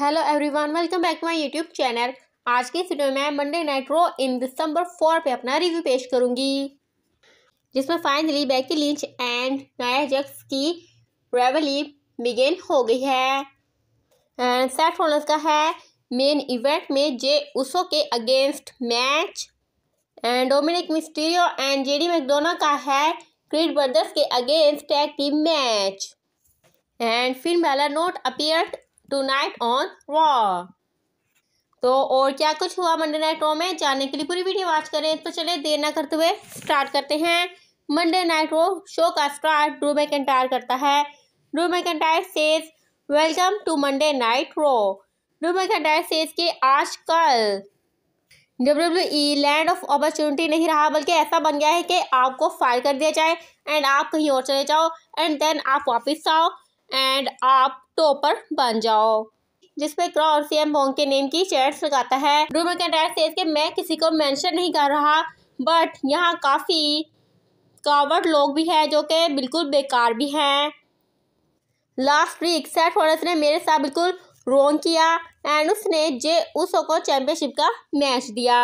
hello everyone welcome back to my YouTube channel आज के इस वीडियो में Monday night Raw in December four पे अपना रिव्यू पेश करूंगी जिसमें finally Becky Lynch and Nia Jax की रेवली बिगेन हो गई है एंड सेट होनर्स का है मेन इवेंट में जे उसो के against match and Dominik Mysterio and JD McDonagh का है क्रीड ब्रदर्स के against tag team match and Finn Balor not appear tonight on Raw तो और क्या कुछ हुआ मंडे नाइट वॉ में जानने के लिए पूरी वीडियो वॉच करें तो चले देर ना करते हुए स्टार्ट करते हैं मंडे नाइट वॉ शो का स्टार्ट ड्रू मैकेंटायर करता है Drew McIntyre says welcome to Monday Night Raw Drew McIntyre says कि आजकल W E land of opportunity नहीं रहा बल्कि ऐसा बन गया है कि आपको फायर कर दिया जाए एंड आप कहीं और चले जाओ एंड देन आप वापस आओ एंड आप टॉपर बन जाओ जिसपे क्रॉ और सीएम बोंग के नेम की चैट्स लगाता है ड्रू मैकेंटायर सेज कि मैं किसी को मेंशन नहीं कर रहा बट यहाँ काफ़ी कावड़ लोग भी हैं जो कि बिल्कुल बेकार भी हैं लास्ट वीक सेट फॉरस ने मेरे साथ बिल्कुल रोंग किया एंड उसने जे उसो को चैम्पियनशिप का मैच दिया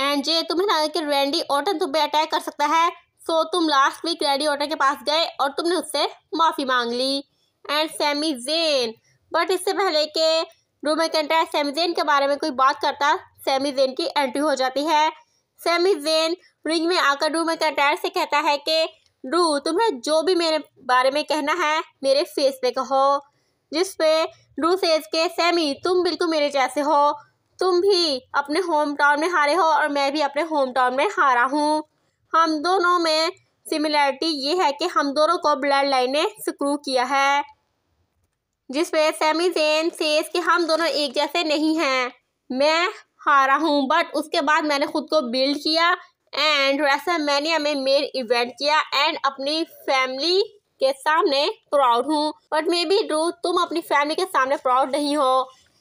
एंड जे तुम्हें लगा कि रैंडी ऑटन तुम्हें अटैक कर सकता है सो so, तुम लास्ट वीक रेडी होटल के पास गए और तुमने उससे माफ़ी मांग ली एंड सैमी जेन बट इससे पहले के रूम में कंटेस्ट सैमी जेन के बारे में कोई बात करता सैमी जेन की एंट्री हो जाती है सैमी जेन रिंग में आकर रूम में कंटेस्ट से कहता है कि रू तुम्हें जो भी मेरे बारे में कहना है मेरे फेस पे कहो जिस पे रू सेज के सैमी तुम बिल्कुल मेरे जैसे हो तुम भी अपने होम टाउन में हारे हो और मैं भी अपने होम टाउन में हारा हूँ हम दोनों में सिमिलैरिटी ये है कि हम दोनों को ब्लड लाइन ने स्क्रू किया है जिसमें सेमी जेन सेज कि हम दोनों एक जैसे नहीं हैं मैं हारा हूँ बट उसके बाद मैंने खुद को बिल्ड किया एंड मैंने हमें मेन इवेंट किया एंड अपनी फैमिली के सामने प्राउड हूँ बट मे बी ड्रू तुम अपनी फैमिली के सामने प्राउड नहीं हो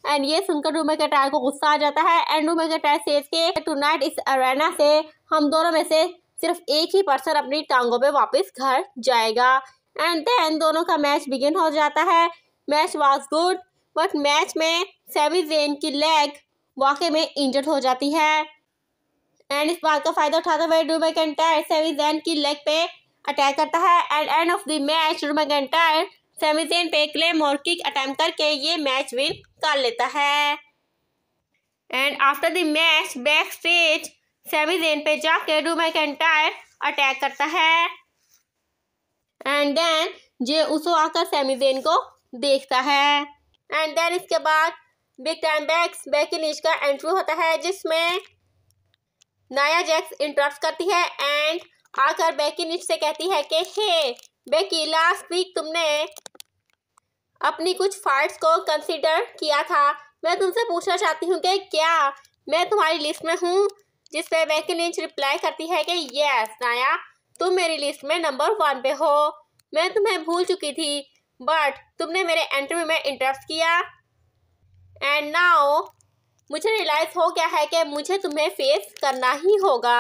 एंड ये सुनकर के टायर को गुस्सा आ जाता है एंड ड्रू मैकेटायर सेज के टू नाइट इस अरेना से हम दोनों में से सिर्फ एक ही पर्सन अपनी टांगों पे वापस घर जाएगा एंड देन दोनों का मैच बिगिन हो जाता है match was good but match में सेवी जेन की लेग वाकई में इंजर्ड हो जाती है एंड इस बात का फायदा उठाते हुए डूबे कैंटायर सेवी जेन की लेग पे अटैक करता है and end of the match Drew McIntyre सेवी जेन पे क्ले और किक अटैम्प्ट करके ये मैच विन कर लेता है and after the match back stage Sami Zayn पे जाके डू मैक एंटायर अटैक करता है एंड देन जे उसो आकर सेमी जेन को देखता है एंड देन इसके बाद big time Becks Becky Lynch का एंट्री होता है जिसमें नाया जैक्स इंटरप्ट करती है एंड आकर बेकी निच से कहती है कि हे बेकी लास्ट वीक तुमने अपनी कुछ फाइट्स को कंसीडर किया था मैं तुमसे पूछना चाहती हूँ कि क्या मैं तुम्हारी लिस्ट में हूँ जिस पर मैकी लिंच रिप्लाई करती है कि यस नाया तुम मेरी लिस्ट में नंबर वन पे हो मैं तुम्हें भूल चुकी थी बट तुमने मेरे इंटरव्यू में इंटरेस्ट किया एंड नाउ मुझे रियलाइज हो गया है कि मुझे तुम्हें फेस करना ही होगा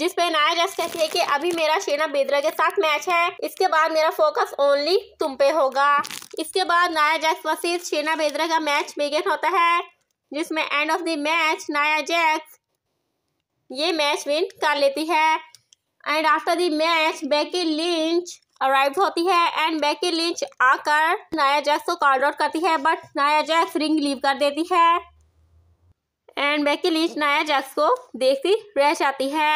जिस पे नाया जस कहती है कि अभी मेरा शेना बेदरा के साथ मैच है इसके बाद मेरा फोकस ओनली तुम पे होगा इसके बाद नाया जस वसीद शेना बेदरा का मैच बिगेन होता है जिसमें end of the match Nia Jax ये मैच विन कर लेती है and after the match Becky Lynch arrive होती है एंड बेकी लिंच आकर नाया जैक्स को कॉल आउट करती है but Nia Jax ring leave कर देती है and Becky Lynch Nia Jax को देखती रह जाती है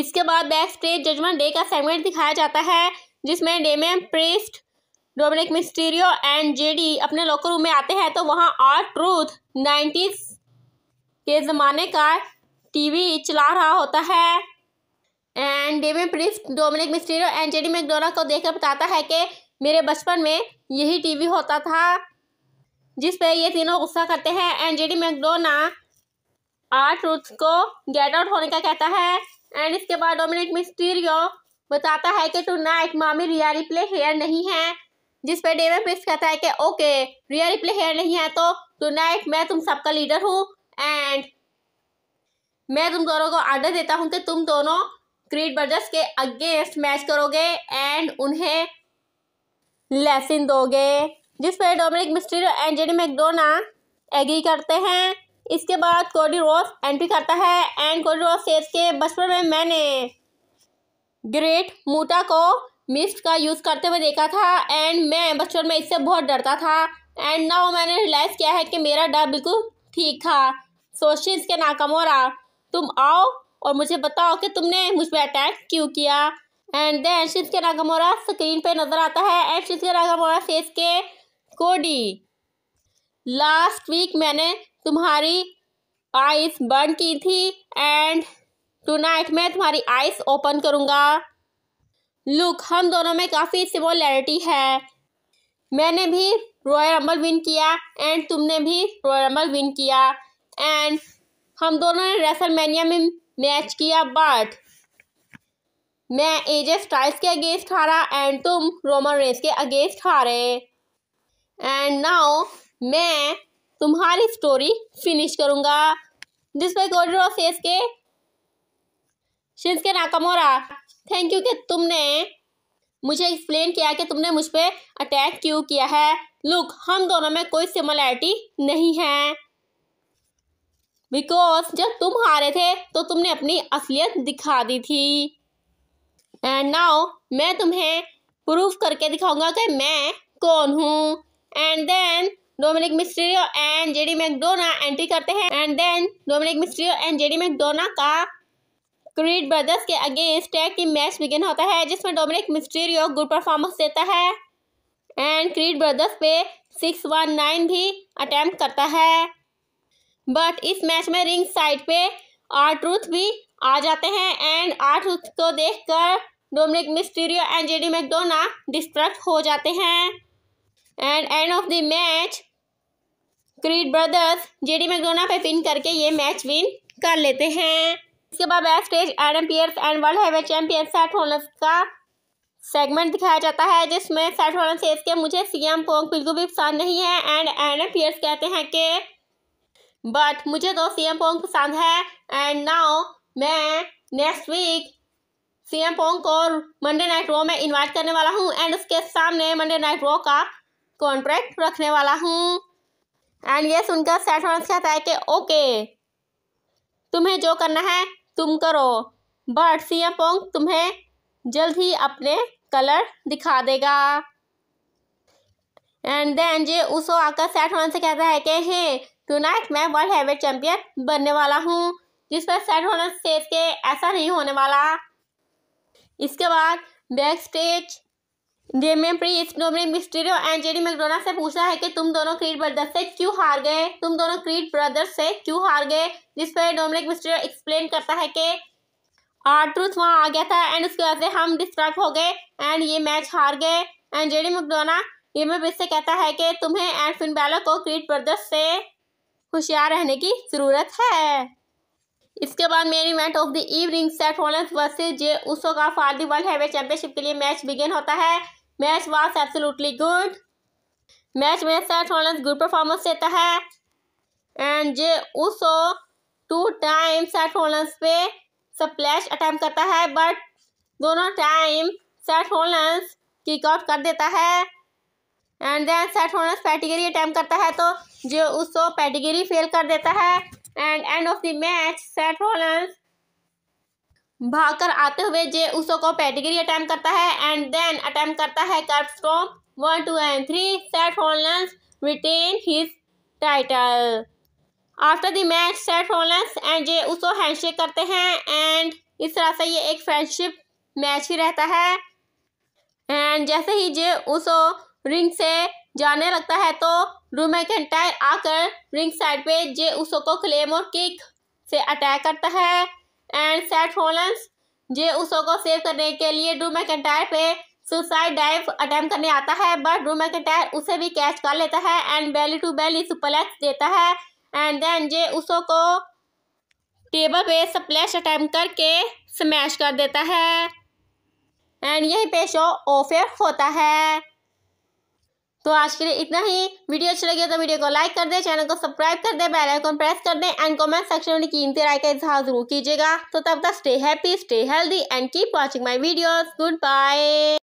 इसके बाद बैक स्टेज जजमेंट डे का सेगमेंट दिखाया जाता है जिसमें Damian Priest Dominik Mysterio and JD अपने लॉकर रूम में आते हैं तो वहाँ आर ट्रूथ नाइन्टीज के ज़माने का टीवी चला रहा होता है and Damian Priest Dominik Mysterio and JD McDonagh को देखकर बताता है कि मेरे बचपन में यही टीवी होता था जिस पर ये तीनों गुस्सा करते हैं and JD McDonagh R Truth को गेट आउट होने का कहता है एंड इसके बाद डोमिनिक मिस्टीरियो बताता है कि टू नाइट मामी रिया रिप्ले हेयर नहीं है जिस पर डेवे प्रिंस कहता है कि ओके रियल रिप्ले हेयर नहीं है तो टुनाइट मैं तुम सबका लीडर हूँ एंड मैं तुम दोनों को आर्डर देता हूँ कि तुम दोनों क्रीड ब्रदर्स के अगेंस्ट मैच करोगे एंड उन्हें लेसन दोगे जिस पर डोमिनिक मिस्ट्री और जेडी मैकडोना एग्री करते हैं इसके बाद कोडी रॉस एंट्री करता है एंड कोडी रॉस सेज के बचपन में मैंने ग्रेट मूटा को मिस्ट का यूज़ करते हुए देखा था एंड मैं बचपन में इससे बहुत डरता था एंड नाउ मैंने रियलाइज़ किया है कि मेरा डर बिल्कुल ठीक था सोशिस के रहा तुम आओ और मुझे बताओ कि तुमने मुझ पर अटैक क्यों किया एंड देन शिज के नागामोरा स्क्रीन पे नज़र आता है एंड शिज के नागामोरा फेस के कोडी लास्ट वीक मैंने तुम्हारी आइस बंद की थी एंड टुनाइट मैं तुम्हारी आइस ओपन करूँगा लुक हम दोनों में काफ़ी सिमिलैरिटी है मैंने भी रॉयल रंबल विन किया एंड तुमने भी रॉयल रंबल विन किया एंड हम दोनों ने रेसल मैनिया में मैच किया बट मैं एजे स्टाइल्स के अगेंस्ट हारा एंड तुम रोमन रेस के अगेंस्ट हारे एंड नाउ मैं तुम्हारी स्टोरी फिनिश करूँगा जिसमें गोडरो सेस के शिंसके नाकामोरा थैंक यू कि तुमने मुझे एक्सप्लेन किया कि तुमने मुझ पर अटैक क्यों किया है लुक हम दोनों में कोई सिमिलैरिटी नहीं है बिकॉज जब तुम हारे थे तो तुमने अपनी असलियत दिखा दी थी एंड नाउ मैं तुम्हें प्रूफ करके दिखाऊंगा कि मैं कौन हूँ and then Dominik Mysterio and JD McDonagh entry करते हैं and then Dominik Mysterio and JD McDonagh का क्रीड ब्रदर्स के against tag team match begin होता है जिसमें डोमिनिक मिस्टीरियो गुड परफॉर्मेंस देता है एंड क्रीड ब्रदर्स पे सिक्स वन नाइन भी अटैम्प्ट करता है बट इस मैच में रिंग साइड पे आर ट्रूथ भी आ जाते हैं एंड आर ट्रूथ को देख कर Dominik Mysterio and JD McDonagh distract हो जाते हैं and end of the match Creed Brothers JD McDonagh पे पिन करके ये मैच विन कर लेते हैं इसके बाद back stage Adam Pearce and world heavyweight champion Seth होनर्स का सेगमेंट दिखाया जाता है जिसमें सेट होनर्स से इसके मुझे सीएम पोंग बिल्कुल भी पसंद नहीं है एंड एडम पियर्स कहते हैं कि बट मुझे तो सीएम पोंग पसंद है एंड नाउ मैं नेक्स्ट वीक सीएम पोंग को मंडे नाइट रो में इन्वाइट करने वाला हूँ एंड उसके सामने मंडे नाइट रो का कॉन्ट्रैक्ट रखने वाला हूँ एंड ये सुनकर सेट होलस कहता है कि ओके तुम्हें जो करना है तुम करो बट सिया पोंग तुम्हें जल्द ही अपने कलर दिखा देगा एंड देन जे उसो आकर सेट वन से कहता है कि हे टू नाइट मैं वर्ल्ड हेवेट चैंपियन बनने वाला हूँ जिस पर सेट होना से ऐसा नहीं होने वाला इसके बाद back stage Damian Priest Dominik Mysterio and JD McDonagh से पूछा है कि तुम दोनों क्रीड ब्रदर्स से क्यों हार गए तुम दोनों क्रीड ब्रदर्स से क्यों हार गए जिस पर डोमिनिक मिस्टीरियो एक्सप्लेन करता है कि आर ट्रूथ वहाँ आ गया था एंड उसकी वजह से हम डिस्ट्रैक्ट हो गए एंड ये मैच हार गए एंड जेडी मैकडोना ये मैं से कहता है कि तुम्हें एंड फिन बैलो को क्रीड ब्रदर्स से होशियार रहने की ज़रूरत है इसके बाद main event of the evening Seth Rollins versus Jey Uso का for the world heavyweight championship के लिए मैच बिगिन होता है match was absolutely good match में सेट रोलेंस गुड परफॉर्मेंस देता है and Jey Uso two time Seth Rollins पे splash attempt करता है बट दोनों time Seth Rollins kick out कर देता है and then Seth Rollins Pedigree attempt करता है तो जे उसो पैटिगरी फेल कर देता है and end of the match Seth Rollins भागकर आते हुए जे उसो को पेटिगिरी अटैम करता है एंड देन अटैम करता है Curb Stomp one two and three Seth Rollins retain his title after the match Seth Rollins and Jey Uso handshake करते हैं एंड इस तरह से ये एक फ्रेंडशिप मैच ही रहता है एंड जैसे ही जे उसो रिंग से जाने लगता है तो ड्रू मैकेंटायर आकर रिंग साइड पे जे उसो को क्लेम और किक से अटैक करता है एंड सेट रोलेंस जे उसो को सेव करने के लिए ड्रू मैकेंटायर पे सुसाइड डाइव अटैम्प्ट करने आता है बट ड्रू मैकेंटायर उसे भी कैच कर लेता है and belly to belly suplex देता है एंड देन जे उसो को टेबल पे स्प्लैश अटैम्प करके स्मैश कर देता है एंड यहीं पे शो ऑफ होता है तो आज के लिए इतना ही वीडियो अच्छी लगी तो वीडियो को लाइक कर दे चैनल को सब्सक्राइब कर दे बेल आइकन प्रेस कर दे एंड कमेंट सेक्शन में कीमती राय का इजहार जरूर कीजिएगा तो तब तक stay happy stay healthy and keep watching my videos good bye